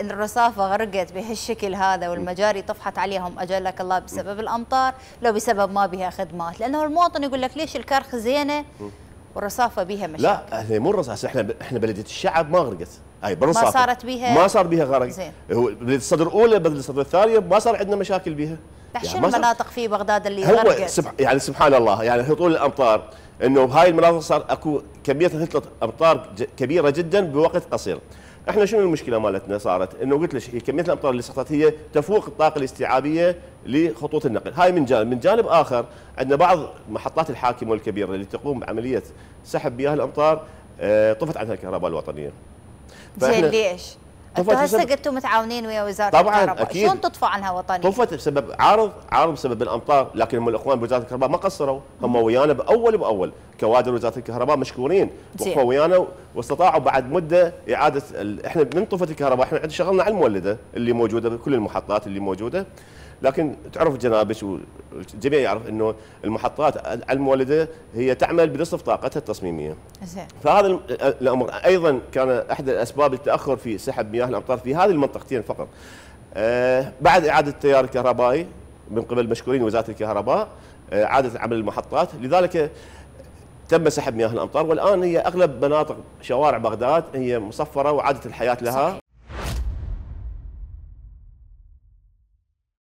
الرصافة غرقت بهالشكل هذا والمجاري طفحت عليهم أجلك الله بسبب الأمطار لو بسبب ما بها خدمات لأنه المواطن يقول لك ليش الكرخ زينة والرصافة بها مشاكل لا هي مو الرصافة احنا احنا بلدية الشعب ما غرقت هاي بالرصافة ما صارت بها ما صار بها غرق زين بلدية الصدر الأولى بلدية الصدر الثانية ما صار عندنا مشاكل بها شنو يعني المناطق في بغداد اللي غرقت؟ سبح يعني سبحان الله يعني هطول الأمطار انه بهاي المناطق صار اكو كميه هطلت امطار كبيره جدا بوقت قصير احنا شنو المشكله مالتنا صارت انه قلت لك كميه الامطار اللي سقطت هي تفوق الطاقه الاستيعابيه لخطوط النقل هاي من جانب من جانب اخر عندنا بعض محطات الحاكمه الكبيره اللي تقوم بعمليه سحب مياه الامطار آه، طفت عنها الكهرباء الوطنيه زين ليش طفت هسه قلتوا متعاونين ويا وزاره طبعا الكهرباء أكيد. شلون تطفى عنها وطنيه؟ طفت بسبب عارض عارض بسبب الامطار لكن هم الاخوان بوزاره الكهرباء ما قصروا هم ويانا باول باول كوادر وزاره الكهرباء مشكورين وقفوا ويانا واستطاعوا بعد مده اعاده ال... احنا من طفت الكهرباء احنا عندنا شغلنا على المولده اللي موجوده بكل المحطات اللي موجوده لكن تعرف جنابش والجميع يعرف انه المحطات المولده هي تعمل بنصف طاقتها التصميميه. زين. فهذا الامر ايضا كان احد الاسباب التاخر في سحب مياه الامطار في هذه المنطقتين فقط. آه بعد اعاده التيار الكهربائي من قبل مشكورين وزاره الكهرباء آه عادت عمل المحطات لذلك تم سحب مياه الامطار والان هي اغلب مناطق شوارع بغداد هي مصفره وعادت الحياه لها صحيح.